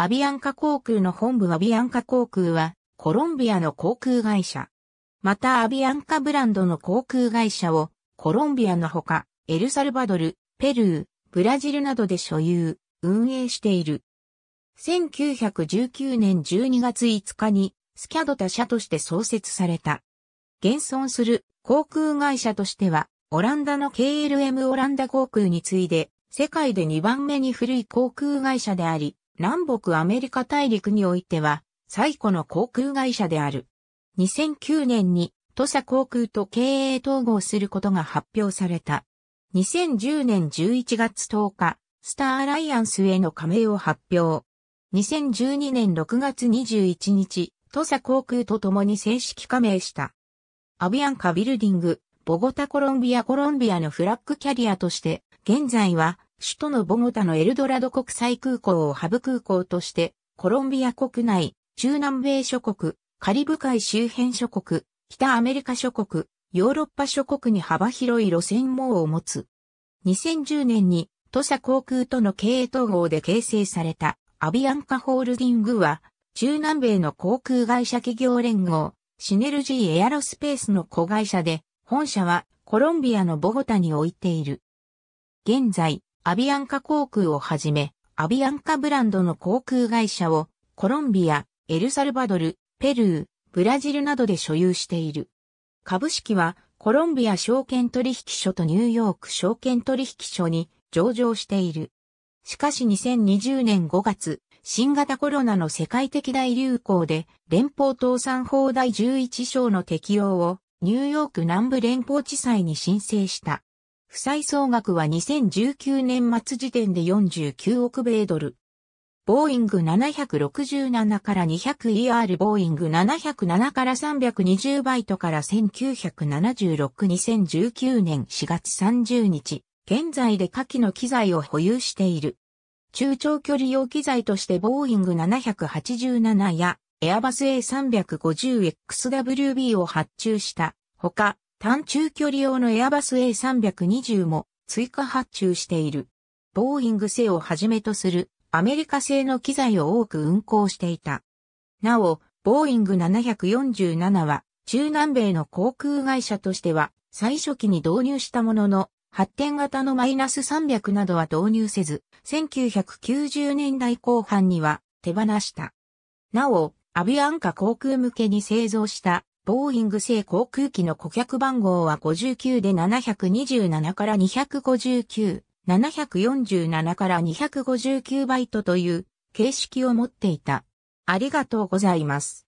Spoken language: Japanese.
アビアンカ航空の本部アビアンカ航空は、コロンビアの航空会社。またアビアンカブランドの航空会社を、コロンビアのほか、エルサルバドル、ペルー、ブラジルなどで所有、運営している。1919年12月5日に、スキャドタ社として創設された。現存する航空会社としては、オランダの KLM オランダ航空に次いで、世界で2番目に古い航空会社であり、南北アメリカ大陸においては最古の航空会社である。2009年に土佐航空と経営統合することが発表された。2010年11月10日、スターアライアンスへの加盟を発表。2012年6月21日、土佐航空と共に正式加盟した。アビアンカビルディング、ボゴタコロンビアコロンビアのフラッグキャリアとして、現在は首都のボゴタのエルドラド国際空港をハブ空港として、コロンビア国内、中南米諸国、カリブ海周辺諸国、北アメリカ諸国、ヨーロッパ諸国に幅広い路線網を持つ。2010年に土佐航空との経営統合で形成されたアビアンカホールディングは中南米の航空会社企業連合シネルジーエアロスペースの子会社で本社はコロンビアのボゴタに置いている。現在アビアンカ航空をはじめ、アビアンカブランドの航空会社をコロンビア、エルサルバドル、ペルー、ブラジルなどで所有している。株式はコロンビア証券取引所とニューヨーク証券取引所に上場している。しかし2020年5月、新型コロナの世界的大流行で連邦倒産法第11章の適用をニューヨーク南部連邦地裁に申請した。負債総額は2019年末時点で49億米ドル。ボーイング767から 200ER ボーイング707から320バイトから1976-2019年4月30日、現在で下記の機材を保有している。中長距離用機材としてボーイング787やエアバス A350XWB を発注した他、単中距離用のエアバス A320 も追加発注している。ボーイング製をはじめとするアメリカ製の機材を多く運行していた。なお、ボーイング747は中南米の航空会社としては最初期に導入したものの発展型のマイナス300などは導入せず、1990年代後半には手放した。なお、アビアンカ航空向けに製造したボーイング製航空機の顧客番号は59で727から259、747から259バイトという形式を持っていた。ありがとうございます。